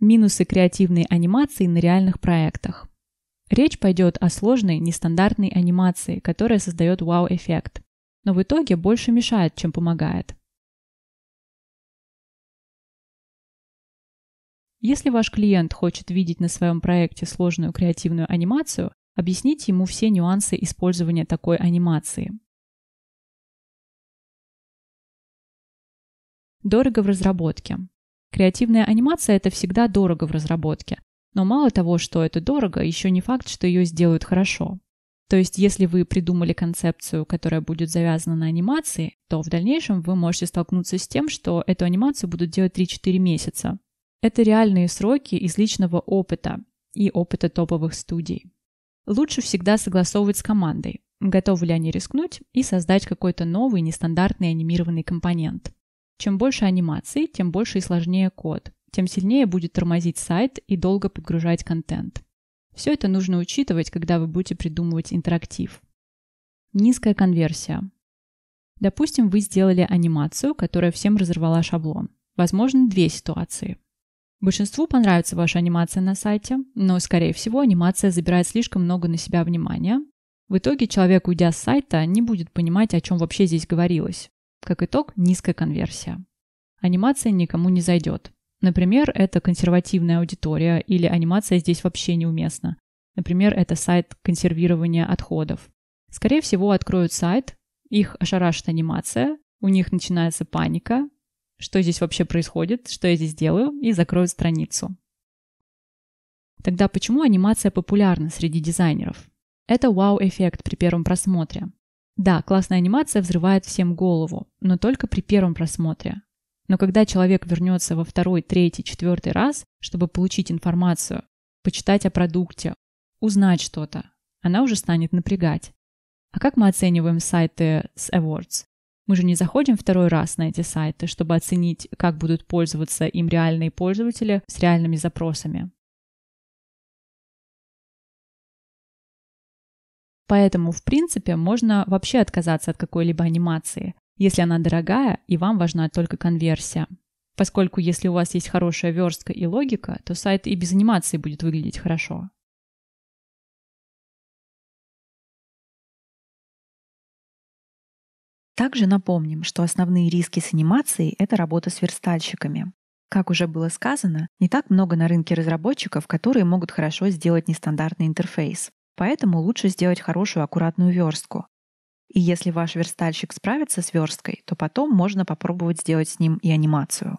Минусы креативной анимации на реальных проектах. Речь пойдет о сложной, нестандартной анимации, которая создает вау-эффект, но в итоге больше мешает, чем помогает. Если ваш клиент хочет видеть на своем проекте сложную креативную анимацию, объясните ему все нюансы использования такой анимации. Дорого в разработке. Креативная анимация – это всегда дорого в разработке. Но мало того, что это дорого, еще не факт, что ее сделают хорошо. То есть, если вы придумали концепцию, которая будет завязана на анимации, то в дальнейшем вы можете столкнуться с тем, что эту анимацию будут делать 3-4 месяца. Это реальные сроки из личного опыта и опыта топовых студий. Лучше всегда согласовывать с командой, готовы ли они рискнуть и создать какой-то новый нестандартный анимированный компонент. Чем больше анимаций, тем больше и сложнее код, тем сильнее будет тормозить сайт и долго подгружать контент. Все это нужно учитывать, когда вы будете придумывать интерактив. Низкая конверсия. Допустим, вы сделали анимацию, которая всем разорвала шаблон. Возможно, две ситуации. Большинству понравится ваша анимация на сайте, но, скорее всего, анимация забирает слишком много на себя внимания. В итоге человек, уйдя с сайта, не будет понимать, о чем вообще здесь говорилось. Как итог, низкая конверсия. Анимация никому не зайдет. Например, это консервативная аудитория или анимация здесь вообще неуместна. Например, это сайт консервирования отходов. Скорее всего, откроют сайт, их ошарашит анимация, у них начинается паника, что здесь вообще происходит, что я здесь делаю, и закроют страницу. Тогда почему анимация популярна среди дизайнеров? Это вау-эффект при первом просмотре. Да, классная анимация взрывает всем голову, но только при первом просмотре. Но когда человек вернется во второй, третий, четвертый раз, чтобы получить информацию, почитать о продукте, узнать что-то, она уже станет напрягать. А как мы оцениваем сайты с Awards? Мы же не заходим второй раз на эти сайты, чтобы оценить, как будут пользоваться им реальные пользователи с реальными запросами. Поэтому, в принципе, можно вообще отказаться от какой-либо анимации, если она дорогая и вам важна только конверсия. Поскольку если у вас есть хорошая верстка и логика, то сайт и без анимации будет выглядеть хорошо. Также напомним, что основные риски с анимацией — это работа с верстальщиками. Как уже было сказано, не так много на рынке разработчиков, которые могут хорошо сделать нестандартный интерфейс. Поэтому лучше сделать хорошую аккуратную верстку. И если ваш верстальщик справится с версткой, то потом можно попробовать сделать с ним и анимацию.